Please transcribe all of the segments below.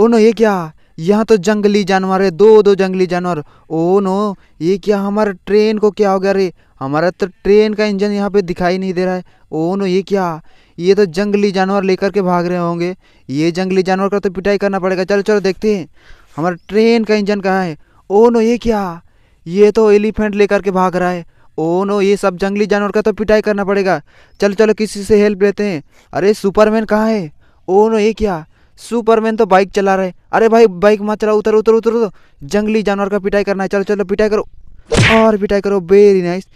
ओ no ये क्या यहाँ तो जंगली जानवर है दो दो जंगली जानवर ओ नो ये क्या हमारे ट्रेन को क्या हो गया रे हमारा तो ट्रेन का इंजन यहाँ पे दिखाई नहीं दे रहा है ओ नो ये क्या ये तो जंगली जानवर लेकर के भाग रहे होंगे ये जंगली जानवर का तो पिटाई करना पड़ेगा चलो चलो देखते हैं हमारा ट्रेन का इंजन कहाँ है ओ नो ये क्या ये तो एलिफेंट लेकर के भाग रहा है ओ नो ये सब जंगली जानवर का तो पिटाई करना पड़ेगा चलो चलो किसी से हेल्प लेते हैं अरे सुपरमैन कहाँ है ओ नो ये क्या सुपरमैन तो बाइक चला रहे अरे भाई बाइक मत चला उतर उतर उतर उतर जंगली जानवर का पिटाई करना है चलो चलो पिटाई करो और पिटाई करो वेरी नाइस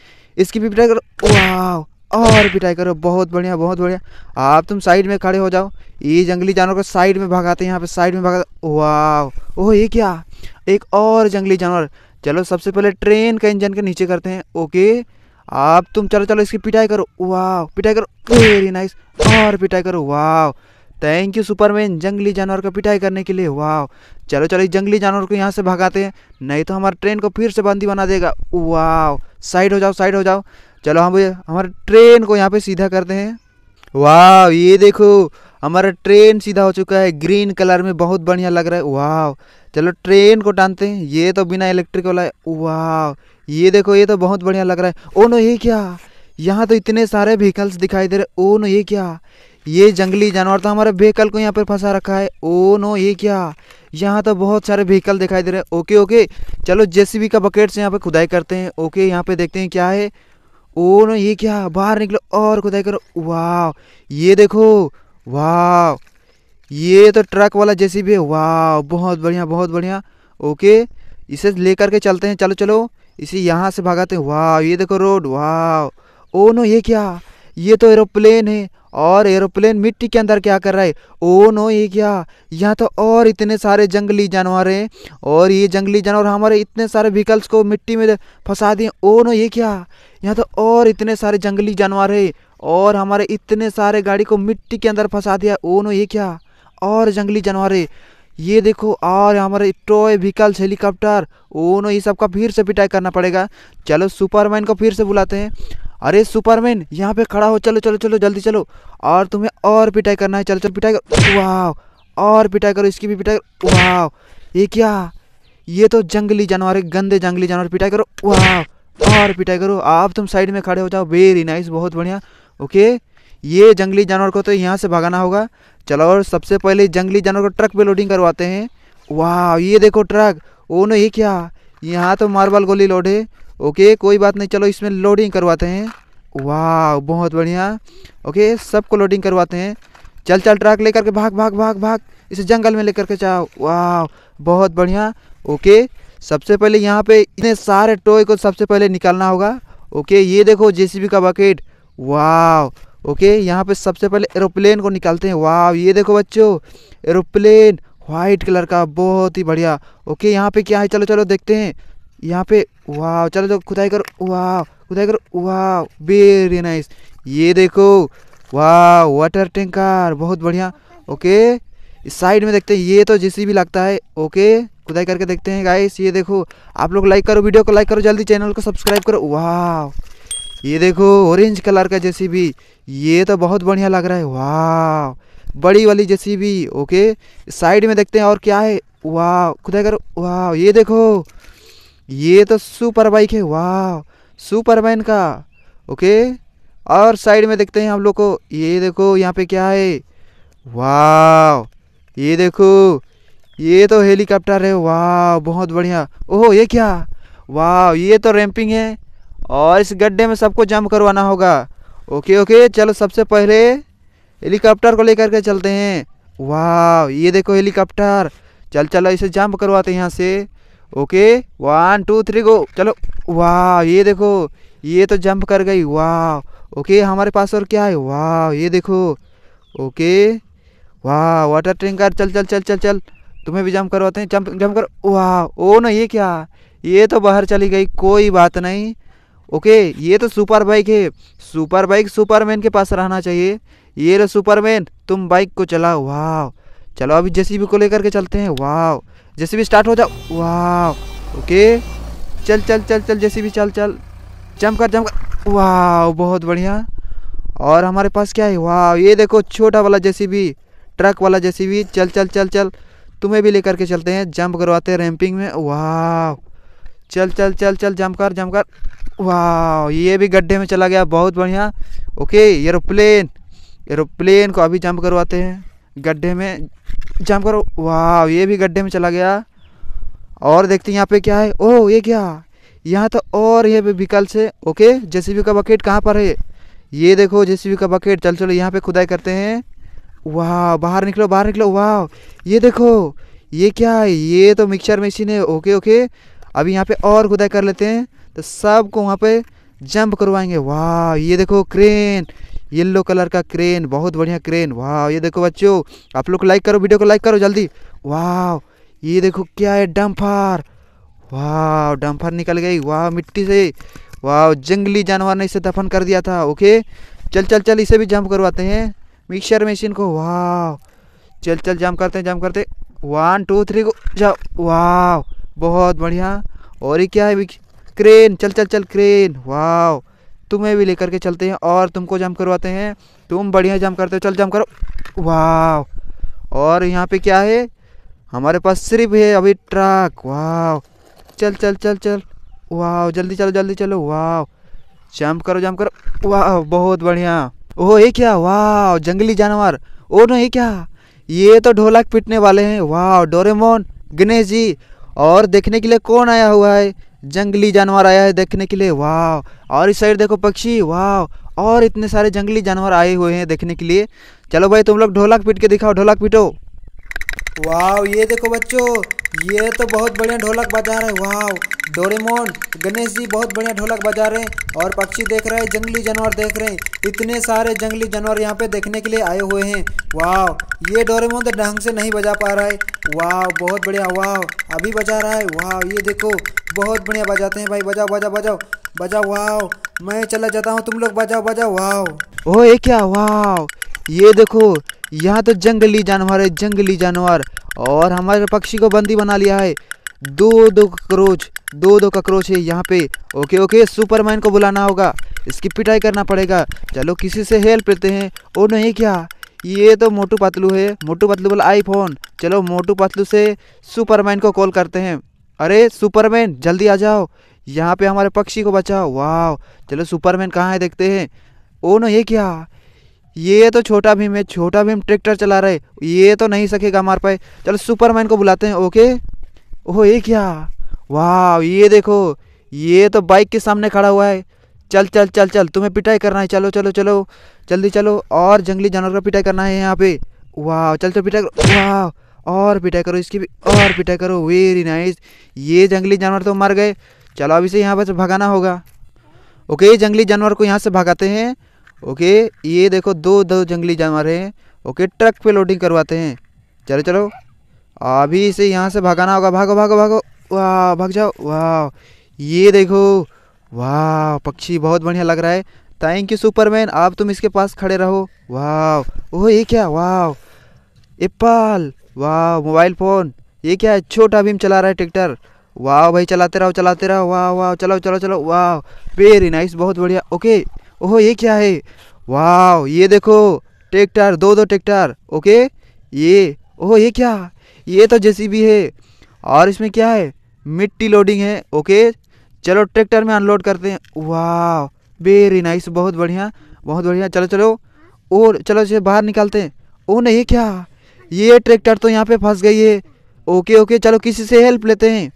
इसकी भी पिटाई करो वाह और पिटाई करो बहुत बढ़िया बहुत बढ़िया आप तुम साइड में खड़े हो जाओ ये जंगली जानवर को साइड में भगाते हैं यहाँ पे साइड में भगाते वाह ओह ये क्या एक और जंगली जानवर चलो सबसे पहले ट्रेन का इंजन के नीचे करते हैं ओके आप तुम चलो चलो इसकी पिटाई करो वाह पिटाई करो वेरी नाइस और पिटाई करो वाह थैंक यू सुपरमैन जंगली जानवर का पिटाई करने के लिए वाह चलो चलो इस जंगली जानवर को यहाँ से भगाते हैं नहीं तो हमारे ट्रेन को फिर से बंदी बना देगा वाह साइड हो जाओ साइड हो जाओ चलो हम हमारे ट्रेन को यहाँ पे सीधा करते हैं वाह ये देखो हमारा ट्रेन सीधा हो चुका है ग्रीन कलर में बहुत बढ़िया लग रहा है वाह चलो ट्रेन को टानते हैं ये तो बिना इलेक्ट्रिक वाला है वाह ये देखो ये तो बहुत बढ़िया लग रहा है ओ oh, नो ये क्या यहाँ तो इतने सारे व्हीकल्स दिखाई दे रहे ओ नो oh, ये क्या ये जंगली जानवर था तो हमारे व्हीकल को यहाँ पर फंसा रखा है ओ नो ये क्या यहाँ तो बहुत सारे व्हीकल दिखाई दे रहे हैं ओके ओके चलो जेसीबी का बकेट से यहाँ पे खुदाई करते हैं ओके यहाँ पे देखते हैं क्या है ओ नो ये क्या बाहर निकलो और खुदाई करो वाह ये देखो वाह ये तो ट्रक वाला जेसीबी है वाह बहुत बढ़िया बहुत बढ़िया ओके इसे लेकर के चलते हैं चलो चलो इसे यहाँ से भगाते हैं वाह ये देखो रोड वाह ओ नो ये क्या ये तो एरोप्लेन है और एरोप्लेन मिट्टी के अंदर क्या कर रहा है ओ नो ये क्या यहाँ तो और इतने सारे जंगली जानवर हैं और ये जंगली जानवर हमारे इतने सारे व्हीकल्स को मिट्टी में फंसा दिए ओ नो ये क्या यहाँ तो और इतने सारे जंगली जानवर है और हमारे इतने सारे गाड़ी को मिट्टी के अंदर फंसा दिया ओ नो ये क्या और जंगली जानवर है ये देखो और हमारे toy vehicles helicopter oh no ये सबका फिर से पिटाई करना पड़ेगा चलो सुपरमैन को फिर से बुलाते हैं अरे सुपरमैन यहाँ पे खड़ा हो चलो चलो चलो जल्दी चलो और तुम्हें और पिटाई करना है चलो चलो पिटाई करो वाह और पिटाई करो इसकी भी पिटाई करो वाह ये क्या ये तो जंगली जानवर है गंदे जंगली जानवर पिटाई करो वाह और पिटाई करो आप तुम साइड में खड़े हो जाओ वेरी नाइस बहुत बढ़िया ओके ये जंगली जानवर को तो यहाँ से भगाना होगा चलो और सबसे पहले जंगली जानवर को ट्रक पे लोडिंग करवाते हैं वाह ये देखो ट्रक ओ नो ये क्या यहाँ तो मार्बल गोली लोड है ओके कोई बात नहीं चलो इसमें लोडिंग करवाते हैं वाह बहुत बढ़िया ओके सबको लोडिंग करवाते हैं चल चल ट्रक लेकर के भाग भाग भाग भाग इसे जंगल में लेकर के जाओ वाह बहुत बढ़िया ओके सबसे पहले यहाँ पे इतने सारे टोय को सबसे पहले निकालना होगा ओके ये देखो जेसीबी का बकेट वाह ओके यहाँ पे सबसे पहले एरोप्लेन को निकालते हैं वाह ये देखो बच्चों एरोप्लेन वाइट कलर का बहुत ही बढ़िया ओके यहाँ पे क्या है चलो चलो देखते हैं यहाँ पे वाह चलो चलो तो खुदाई करो वाह खुदाई करो वाह वेरी नाइस ये देखो वाह वाटर टैंकर बहुत बढ़िया ओके इस साइड में देखते हैं ये तो जैसी भी लगता है ओके खुदाई करके देखते हैं गाइस ये देखो आप लोग लाइक करो वीडियो को लाइक करो जल्दी चैनल को सब्सक्राइब करो वाह ये देखो ऑरेंज कलर का जैसी भी ये तो बहुत बढ़िया लग रहा है वाह बड़ी वाली जैसी भी ओके साइड में देखते हैं और क्या है वाह खुदाई करो वाह ये देखो ये तो सुपर बाइक है वाह मैन का ओके और साइड में देखते हैं हम लोग को ये देखो यहाँ पे क्या है वाह ये देखो ये तो हेलीकॉप्टर है वाह बहुत बढ़िया ओहो ये क्या वाह ये तो रैंपिंग है और इस गड्ढे में सबको जंप करवाना होगा ओके ओके चलो सबसे पहले हेलीकॉप्टर को लेकर के चलते हैं वाह ये देखो हेलीकॉप्टर चल चलो इसे जंप करवाते हैं यहाँ से okay one two three go चलो वाह ये देखो ये तो जंप कर गई वाह ओके हमारे पास और क्या है वाह ये देखो ओके वाह वाटर टैंकर चल चल चल चल चल तुम्हें भी जंप करवाते हैं जंप जंप कर वाह ओ ना ये क्या ये तो बाहर चली गई कोई बात नहीं ओके ये तो सुपर बाइक है सुपर बाइक सुपरमैन के पास रहना चाहिए ये सुपर सुपरमैन तुम बाइक को चलाओ वाह चलो अभी जेसीबी को लेकर के चलते हैं वाह जैसे भी स्टार्ट हो जाओ वाह ओके चल चल चल चल जैसे भी चल चल जम कर जम कर वाह बहुत बढ़िया और हमारे पास क्या है वाह ये देखो छोटा वाला जैसे भी ट्रक वाला जैसे भी चल चल चल चल तुम्हें भी लेकर के चलते हैं जंप करवाते हैं रैंपिंग में वाह चल चल चल चल जंप कर जंप कर वाह ये भी गड्ढे में चला गया बहुत बढ़िया ओके एरोप्लेन एरोप्लेन को अभी जंप करवाते हैं गड्ढे में जम करो वाह ये भी गड्ढे में चला गया और देखते हैं यहाँ पे क्या है ओह ये क्या यहाँ तो और ये विकल्प से ओके जेसीबी का बकेट कहाँ पर है ये देखो जेसीबी का बकेट चल चलो यहाँ पे खुदाई करते हैं वाह बाहर निकलो बाहर निकलो वाह ये देखो ये क्या है ये तो मिक्सर मशीन है ओके ओके अभी यहाँ पे और खुदाई कर लेते हैं तो सबको वहाँ पे जंप करवाएंगे वाह ये देखो क्रेन येलो कलर का क्रेन बहुत बढ़िया क्रेन वाह ये देखो बच्चों आप लोग को लाइक करो वीडियो को लाइक करो जल्दी वाह ये देखो क्या है डम्फार वाह डम्फार निकल गई वाह मिट्टी से वाह जंगली जानवर ने इसे दफन कर दिया था ओके चल चल चल इसे भी जंप करवाते हैं मिक्सर मशीन को वाह चल चल जंप करते हैं जंप करते वन टू थ्री को जाओ वाह बहुत बढ़िया और ये क्या है क्रेन चल चल चल क्रेन वाह तुम्हें भी लेकर के चलते हैं और तुमको जम करवाते हैं तुम बढ़िया जम करते हो चल जम करो वाह और यहाँ पे क्या है हमारे पास सिर्फ है अभी ट्रक वाह चल चल चल चल वाह जल्दी चलो जल्दी चलो वाह जम करो जम करो वाह बहुत बढ़िया ओह ये क्या वाह जंगली जानवर ओ नो ये क्या ये तो ढोलक पिटने वाले हैं वाह डोरेमोन गणेश जी और देखने के लिए कौन आया हुआ है जंगली जानवर आया है देखने के लिए वाह और इस साइड देखो पक्षी वाह और इतने सारे जंगली जानवर आए हुए हैं देखने के लिए चलो भाई तुम लोग ढोलक पीट के दिखाओ ढोलक पीटो वाह ये देखो बच्चों ये तो बहुत बढ़िया ढोलक बजा रहे हैं वाह डोरेमोन गणेश जी बहुत बढ़िया ढोलक बजा रहे हैं और पक्षी देख रहे हैं जंगली जानवर देख रहे हैं इतने सारे जंगली जानवर यहाँ पे देखने के लिए आए हुए हैं वाह ये डोरेमोन तो ढंग से नहीं बजा पा रहा है वाह बहुत बढ़िया वाह अभी बजा रहा है वाह ये देखो बहुत बढ़िया बजाते हैं भाई बजाओ बजाओ बजाओ बजाओ वाह मैं चला जाता हूँ तुम लोग बजाओ बजाओ वाह ओ ये क्या वाह ये देखो यहाँ तो जंगली जानवर है जंगली जानवर और हमारे पक्षी को बंदी बना लिया है दो दो कक्रोच दो दो कक्रोच है यहाँ पे ओके ओके सुपरमैन को बुलाना होगा इसकी पिटाई करना पड़ेगा चलो किसी से हेल्प लेते हैं ओ नहीं क्या ये तो मोटू पतलू है मोटू पतलू बोला आईफोन चलो मोटू पतलू से सुपरमैन को कॉल करते हैं अरे सुपरमैन जल्दी आ जाओ यहाँ पे हमारे पक्षी को बचाओ वाह चलो सुपरमैन कहाँ है देखते हैं ओ नो ये क्या ये तो छोटा भीम है छोटा भीम ट्रैक्टर चला रहे ये तो नहीं सकेगा मार पाए चलो सुपरमैन को बुलाते हैं ओके ओह ये क्या वाह ये देखो ये तो बाइक के सामने खड़ा हुआ है चल चल चल चल तुम्हें पिटाई करना है चलो चलो चलो जल्दी चलो और जंगली जानवर का पिटाई करना है यहाँ पे वाह चल चल पिटाई करो वाह और पिटाई करो इसकी भी और पिटाई करो वेरी नाइस ये जंगली जानवर तो मर गए चलो अभी इसे यहाँ पर भगाना होगा ओके जंगली जानवर को यहाँ से भगाते हैं ओके ये देखो दो दो जंगली जानवर हैं ओके ट्रक पे लोडिंग करवाते हैं चलो चलो अभी इसे यहाँ से भागाना होगा भागो भागो भागो वाह भाग जाओ वाह ये देखो वाह पक्षी बहुत बढ़िया लग रहा है थैंक यू सुपरमैन आप तुम इसके पास खड़े रहो वाह ओह ये क्या वाह एप्पल वाह मोबाइल फ़ोन ये क्या है छोटा भीम चला रहा है ट्रैक्टर वाह भाई चलाते रहो चलाते रहो वाह वाह चलो चलो चलो वाह वेरी नाइस बहुत बढ़िया ओके ओहो ये क्या है वाह ये देखो ट्रैक्टर दो दो ट्रैक्टर ओके ये ओह ये क्या ये तो जेसीबी है और इसमें क्या है मिट्टी लोडिंग है ओके चलो ट्रैक्टर में अनलोड करते हैं वाह वेरी नाइस बहुत बढ़िया बहुत बढ़िया चलो चलो और चलो इसे बाहर निकालते हैं ओह नहीं ये क्या ये ट्रैक्टर तो यहाँ पे फंस गई है ओके ओके चलो किसी से हेल्प लेते हैं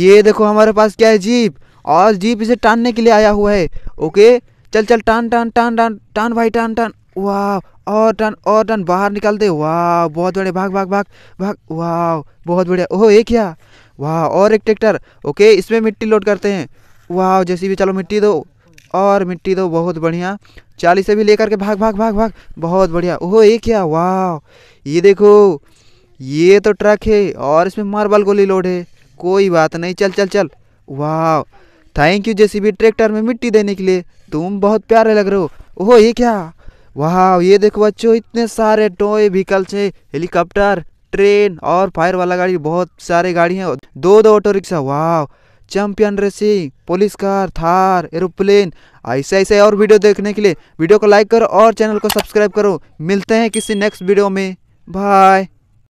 ये देखो हमारे पास क्या है जीप और जीप इसे टानने के लिए आया हुआ है ओके चल चल टान टान टान टान टान भाई टान टान वाह और टन और टन बाहर निकाल दे वाह बहुत बड़े भाग भाग भाग भाग वाह बहुत बढ़िया ओह एक क्या वाह और एक ट्रैक्टर ओके इसमें मिट्टी लोड करते हैं वाह जैसी भी चलो मिट्टी दो और मिट्टी दो बहुत बढ़िया चालीस से भी लेकर के भाग भाग भाग भाग बहुत बढ़िया ओह ये क्या वाह ये देखो ये तो ट्रक है और इसमें मार्बल गोली लोड है कोई बात नहीं चल चल चल वाह थैंक यू जैसी भी ट्रैक्टर में मिट्टी देने के लिए तुम बहुत प्यारे लग रहे हो ओहो ये क्या वाह ये देखो बच्चों इतने सारे टॉय व्हीकल्स है हेलीकॉप्टर ट्रेन और फायर वाला गाड़ी बहुत सारे गाड़ी हैं दो दो ऑटो रिक्शा वाह champion racing police car Thar aeroplane ऐसे ऐसे और वीडियो देखने के लिए वीडियो को लाइक करो और चैनल को सब्सक्राइब करो मिलते हैं किसी नेक्स्ट वीडियो में बाय